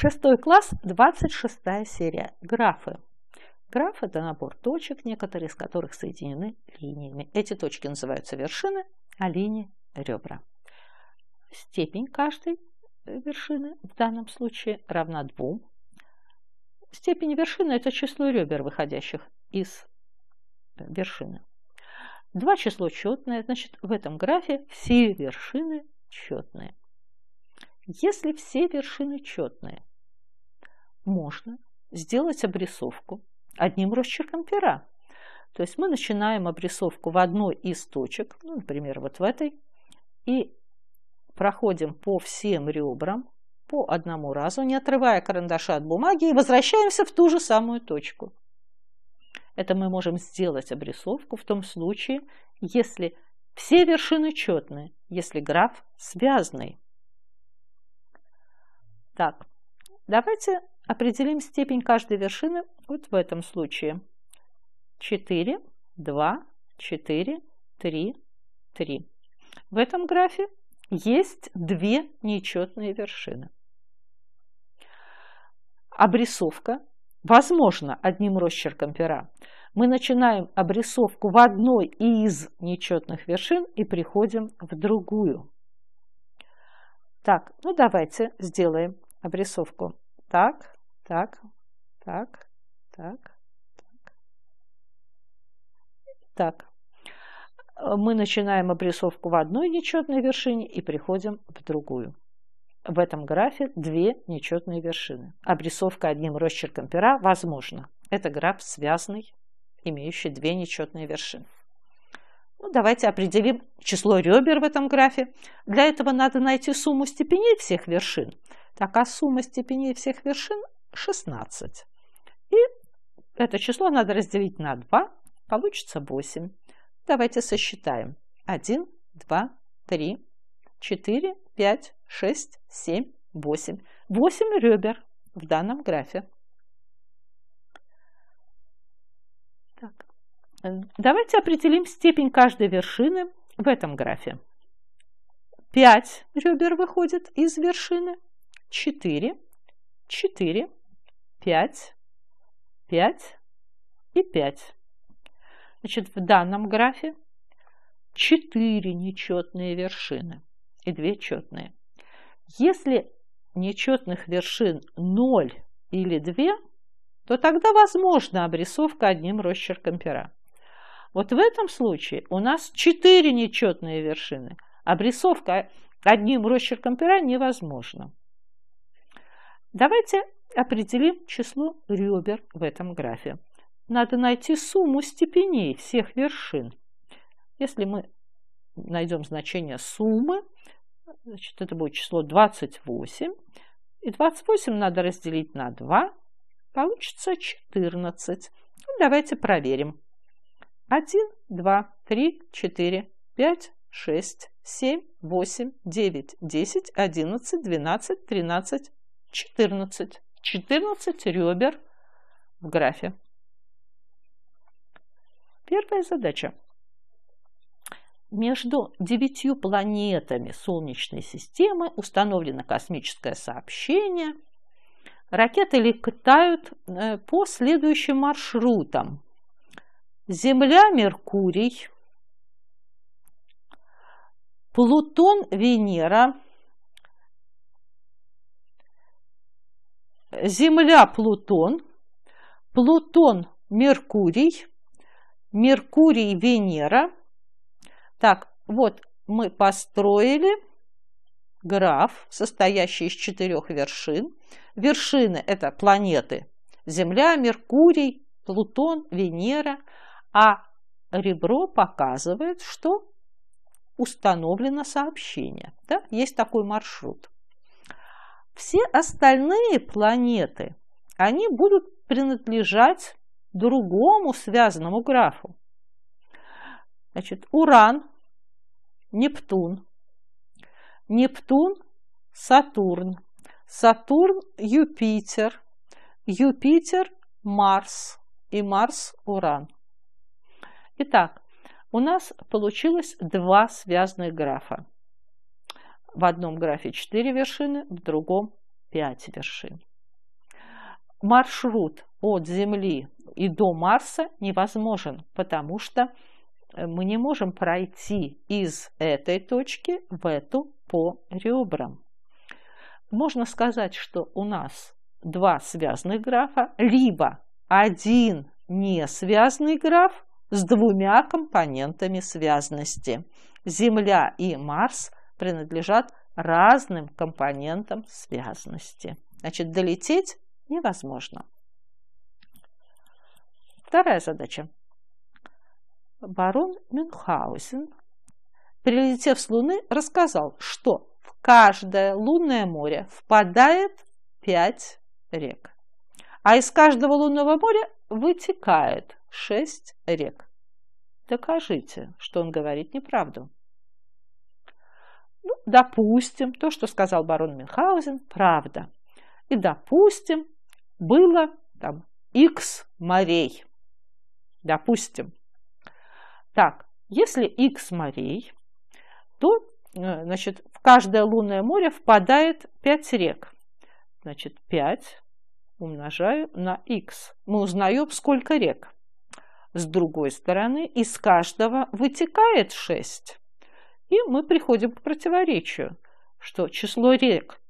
Шестой класс, 26 серия. Графы. Граф – это набор точек, некоторые из которых соединены линиями. Эти точки называются вершины, а линии – ребра. Степень каждой вершины в данном случае равна двум. Степень вершины – это число ребер, выходящих из э, вершины. Два число четное, значит, в этом графе все вершины четные. Если все вершины четные, можно сделать обрисовку одним росчерком пера. То есть мы начинаем обрисовку в одной из точек, ну, например, вот в этой, и проходим по всем ребрам по одному разу, не отрывая карандаша от бумаги, и возвращаемся в ту же самую точку. Это мы можем сделать обрисовку в том случае, если все вершины четные, если граф связанный. Так, давайте определим степень каждой вершины вот в этом случае. 4, 2, 4, 3, 3. В этом графе есть две нечетные вершины. Обрисовка возможно одним росчерком пера. Мы начинаем обрисовку в одной из нечетных вершин и приходим в другую. Так, ну давайте сделаем обрисовку. Так, так, так, так, так. Так. Мы начинаем обрисовку в одной нечетной вершине и приходим в другую. В этом графе две нечетные вершины. Обрисовка одним росчерком пера возможно. Это граф связанный, имеющий две нечетные вершины. Ну, давайте определим число ребер в этом графе. Для этого надо найти сумму степеней всех вершин. Так, а сумма степеней всех вершин 16. И это число надо разделить на 2, получится 8. Давайте сосчитаем. 1, 2, 3, 4, 5, 6, 7, 8. 8 ребер в данном графе. Так. Э, давайте определим степень каждой вершины в этом графе. 5 ребер выходит из вершины, четыре, четыре, пять, пять и пять. Значит, в данном графе четыре нечетные вершины и две четные. Если нечетных вершин 0 или 2, то тогда возможна обрисовка одним росчерком пера. Вот в этом случае у нас 4 нечетные вершины. Обрисовка одним росчерком пера невозможна. Давайте определим число ребер в этом графе. Надо найти сумму степеней всех вершин. Если мы найдем значение суммы, значит, это будет число 28. И 28 надо разделить на 2. Получится 14. Ну, давайте проверим. 1, 2, 3, 4, 5, 6, 7, 8, 9, 10, 11, 12, 13, 14. 14 ребер в графе. Первая задача. Между девятью планетами Солнечной системы установлено космическое сообщение. Ракеты летают э, по следующим маршрутам. Земля – Меркурий, Плутон – Венера – Земля – Плутон, Плутон – Меркурий, Меркурий – Венера. Так, вот мы построили граф, состоящий из четырех вершин. Вершины – это планеты Земля, Меркурий, Плутон, Венера. А ребро показывает, что установлено сообщение. Да? Есть такой маршрут. Все остальные планеты, они будут принадлежать другому связанному графу. Значит, Уран, Нептун, Нептун, Сатурн, Сатурн, Юпитер, Юпитер, Марс и Марс, Уран. Итак, у нас получилось два связанных графа в одном графе 4 вершины, в другом 5 вершин. Маршрут от Земли и до Марса невозможен, потому что э, мы не можем пройти из этой точки в эту по ребрам. Можно сказать, что у нас два связанных графа, либо один не связанный граф с двумя компонентами связности. Земля и Марс принадлежат разным компонентам связности. Значит, долететь невозможно. Вторая задача. Барон Мюнхгаузен, прилетев с Луны, рассказал, что в каждое лунное море впадает пять рек, а из каждого лунного моря вытекает шесть рек. Докажите, что он говорит неправду. Ну, допустим, то, что сказал барон Мюнхгаузен, правда. И, допустим, было там x морей. Допустим. Так, если x морей, то э, значит, в каждое лунное море впадает 5 рек. Значит, 5 умножаю на x. Мы узнаем, сколько рек. С другой стороны, из каждого вытекает 6. И мы приходим к противоречию, что число рек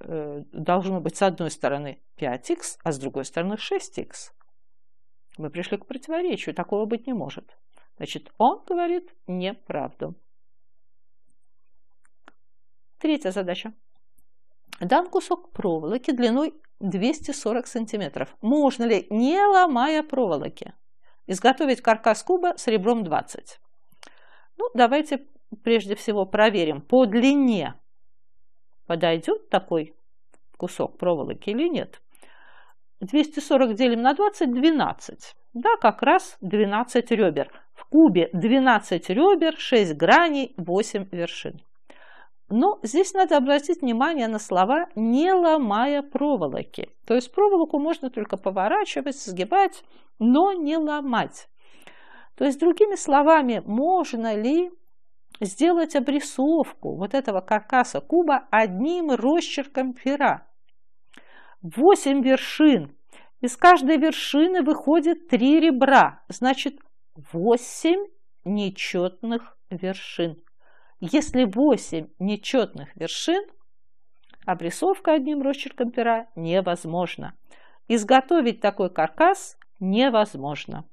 э, должно быть с одной стороны 5х, а с другой стороны 6х. Мы пришли к противоречию, такого быть не может. Значит, он говорит неправду. Третья задача. Дан кусок проволоки длиной 240 сантиметров. Можно ли, не ломая проволоки, изготовить каркас куба с ребром 20? Ну, давайте прежде всего проверим по длине, подойдет такой кусок проволоки или нет. 240 делим на 20 – 12. Да, как раз 12 ребер. В кубе 12 ребер, 6 граней, 8 вершин. Но здесь надо обратить внимание на слова «не ломая проволоки». То есть проволоку можно только поворачивать, сгибать, но не ломать. То есть, другими словами, можно ли сделать обрисовку вот этого каркаса куба одним росчерком пера. Восемь вершин. Из каждой вершины выходит три ребра, значит, восемь нечетных вершин. Если восемь нечетных вершин, обрисовка одним росчерком пера невозможна. Изготовить такой каркас невозможно.